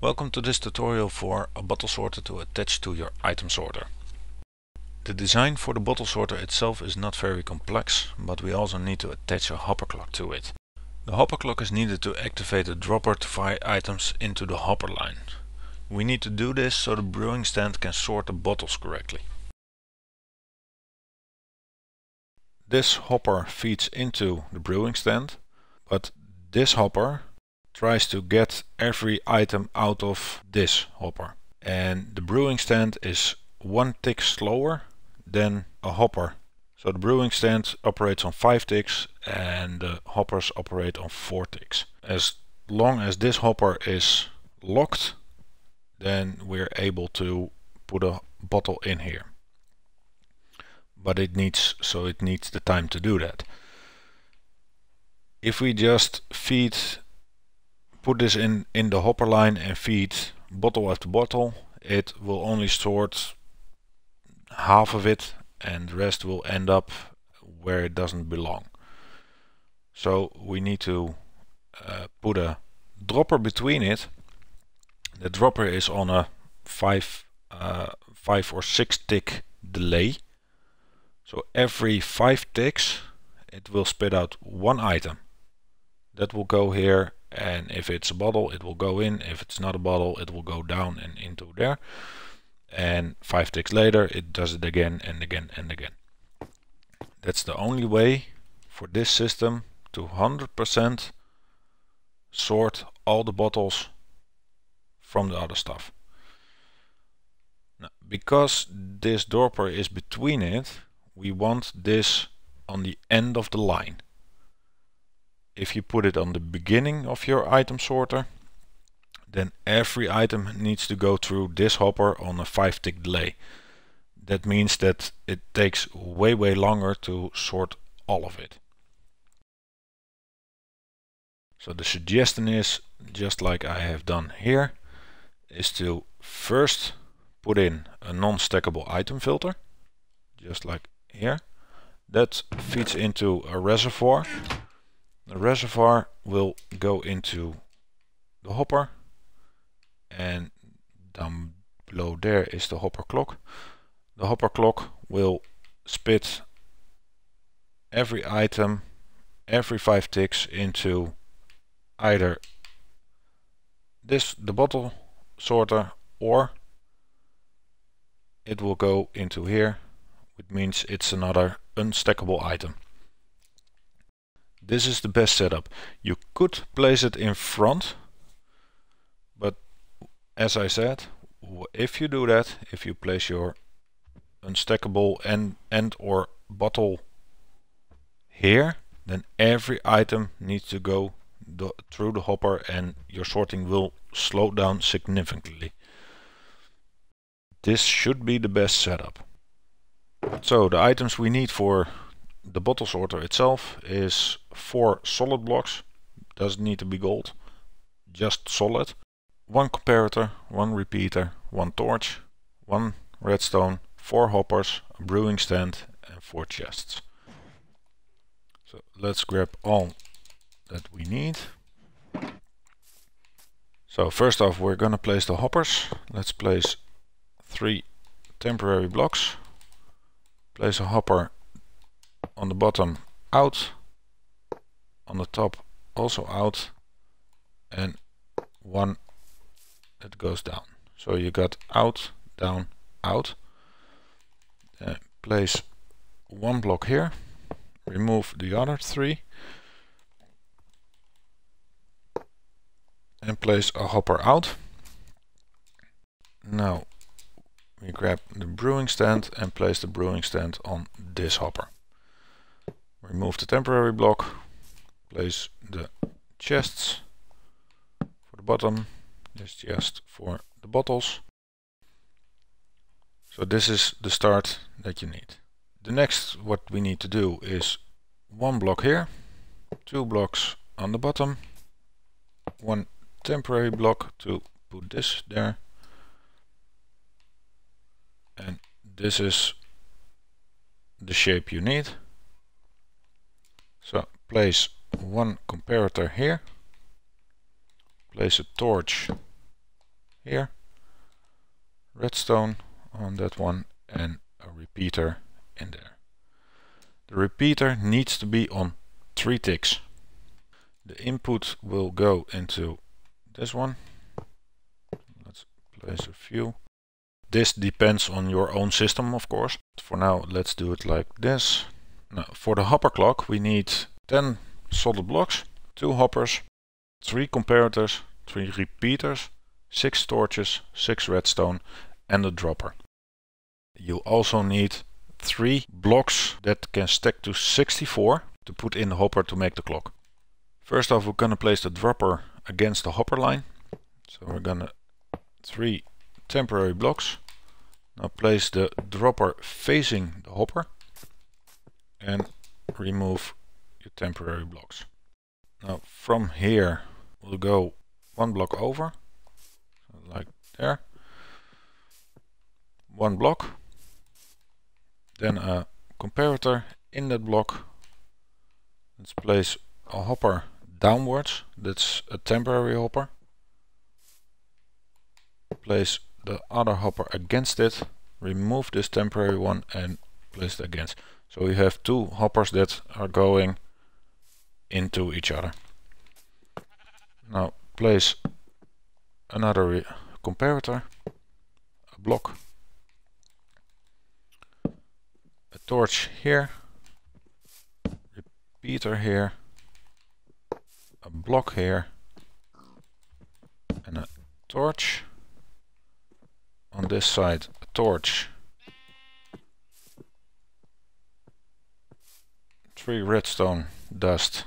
Welcome to this tutorial for a bottle sorter to attach to your item sorter. The design for the bottle sorter itself is not very complex, but we also need to attach a hopper clock to it. The hopper clock is needed to activate a dropper to fire items into the hopper line. We need to do this so the brewing stand can sort the bottles correctly. This hopper feeds into the brewing stand, but this hopper tries to get every item out of this hopper. And the brewing stand is one tick slower than a hopper. So the brewing stand operates on 5 ticks and the hoppers operate on 4 ticks. As long as this hopper is locked, then we're able to put a bottle in here. But it needs, so it needs the time to do that. If we just feed put this in, in the hopper line and feed bottle after bottle, it will only sort half of it and the rest will end up where it doesn't belong. So we need to uh, put a dropper between it. The dropper is on a 5, uh, five or 6 tick delay. So every 5 ticks it will spit out one item. That will go here and if it's a bottle it will go in if it's not a bottle it will go down and into there and five ticks later it does it again and again and again that's the only way for this system to 100% sort all the bottles from the other stuff now, because this dropper is between it we want this on the end of the line if you put it on the beginning of your item sorter, then every item needs to go through this hopper on a 5 tick delay. That means that it takes way way longer to sort all of it. So the suggestion is, just like I have done here, is to first put in a non-stackable item filter, just like here. That feeds into a reservoir the reservoir will go into the hopper and down below there is the hopper clock. The hopper clock will spit every item every five ticks into either this the bottle sorter or it will go into here which means it's another unstackable item this is the best setup. You could place it in front, but as I said, if you do that, if you place your unstackable and, and or bottle here, then every item needs to go the, through the hopper and your sorting will slow down significantly. This should be the best setup. So the items we need for the bottle sorter itself is four solid blocks, doesn't need to be gold, just solid. One comparator, one repeater, one torch, one redstone, four hoppers, a brewing stand and four chests. So let's grab all that we need. So first off we're gonna place the hoppers. Let's place three temporary blocks. Place a hopper on the bottom out, on the top also out, and one that goes down. So you got out, down, out. Uh, place one block here, remove the other three, and place a hopper out. Now we grab the brewing stand and place the brewing stand on this hopper remove the temporary block, place the chests for the bottom, this chest for the bottles. So this is the start that you need. The next what we need to do is one block here, two blocks on the bottom, one temporary block to put this there, and this is the shape you need. So place one comparator here, place a torch here, redstone on that one and a repeater in there. The repeater needs to be on three ticks. The input will go into this one. Let's place a few. This depends on your own system, of course. For now, let's do it like this. Now, for the hopper clock we need 10 solid blocks, 2 hoppers, 3 comparators, 3 repeaters, 6 torches, 6 redstone and a dropper. You also need 3 blocks that can stack to 64 to put in the hopper to make the clock. First off we're gonna place the dropper against the hopper line. So we're gonna 3 temporary blocks. Now place the dropper facing the hopper and remove your temporary blocks. Now from here we'll go one block over, like there, one block, then a comparator in that block, let's place a hopper downwards, that's a temporary hopper, place the other hopper against it, remove this temporary one and place it against. So we have two hoppers that are going into each other. Now place another comparator, a block, a torch here, repeater here, a block here, and a torch. On this side a torch Three redstone dust.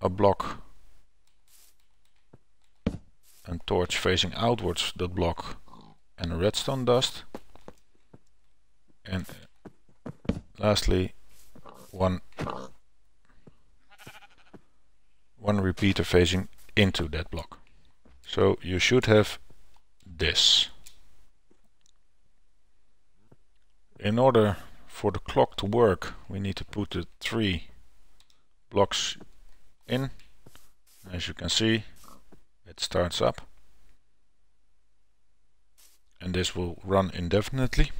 A block. And torch facing outwards that block. And redstone dust. And lastly one one repeater facing into that block. So you should have this. In order for the clock to work we need to put the three blocks in as you can see it starts up and this will run indefinitely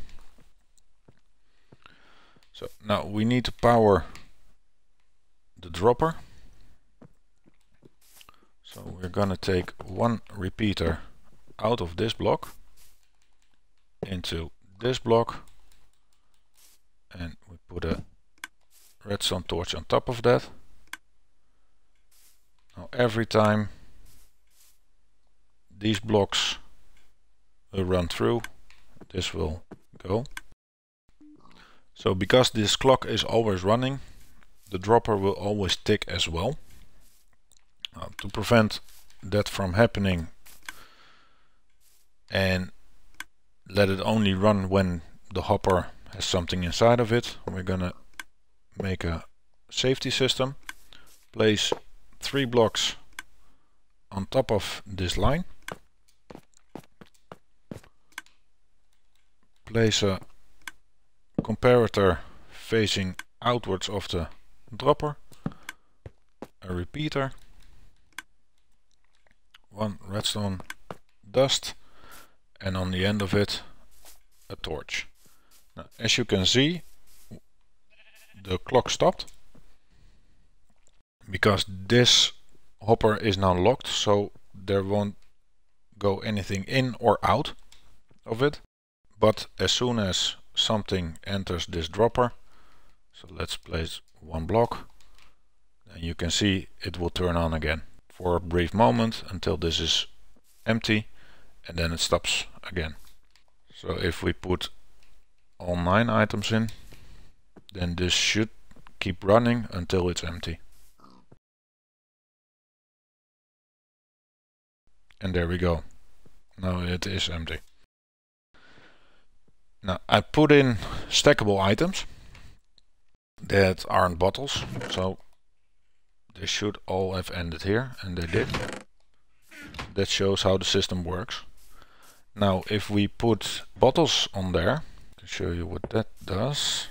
so now we need to power the dropper so we're gonna take one repeater out of this block into this block and we put a redstone torch on top of that. Now every time these blocks will run through, this will go. So because this clock is always running, the dropper will always tick as well. Uh, to prevent that from happening and let it only run when the hopper has something inside of it. We're gonna make a safety system, place three blocks on top of this line, place a comparator facing outwards of the dropper, a repeater, one redstone dust, and on the end of it a torch. As you can see, the clock stopped because this hopper is now locked, so there won't go anything in or out of it. But as soon as something enters this dropper, so let's place one block, and you can see it will turn on again for a brief moment until this is empty and then it stops again. So if we put all 9 items in, then this should keep running until it's empty. And there we go. Now it is empty. Now I put in stackable items that aren't bottles, so they should all have ended here, and they did. That shows how the system works. Now if we put bottles on there, can show you what that does.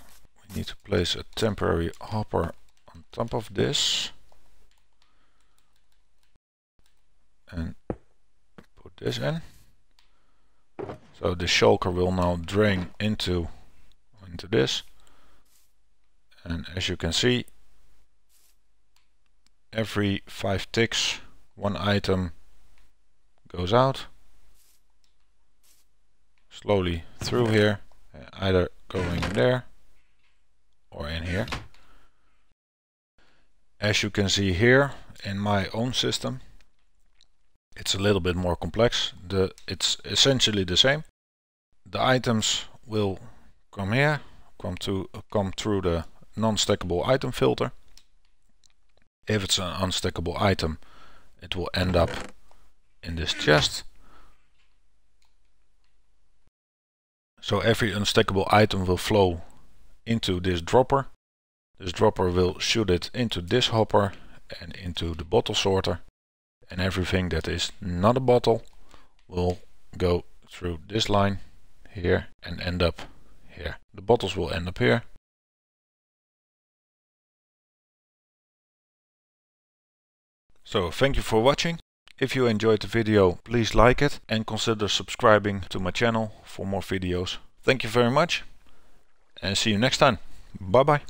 We need to place a temporary hopper on top of this. And put this in. So the shulker will now drain into, into this. And as you can see, every five ticks, one item goes out slowly through here either going there or in here. As you can see here in my own system, it's a little bit more complex. The It's essentially the same. The items will come here, come, to, come through the non-stackable item filter. If it's an unstackable item, it will end up in this chest. So every unstackable item will flow into this dropper. This dropper will shoot it into this hopper and into the bottle sorter. And everything that is not a bottle will go through this line here and end up here. The bottles will end up here. So thank you for watching. If you enjoyed the video, please like it and consider subscribing to my channel for more videos. Thank you very much and see you next time. Bye bye.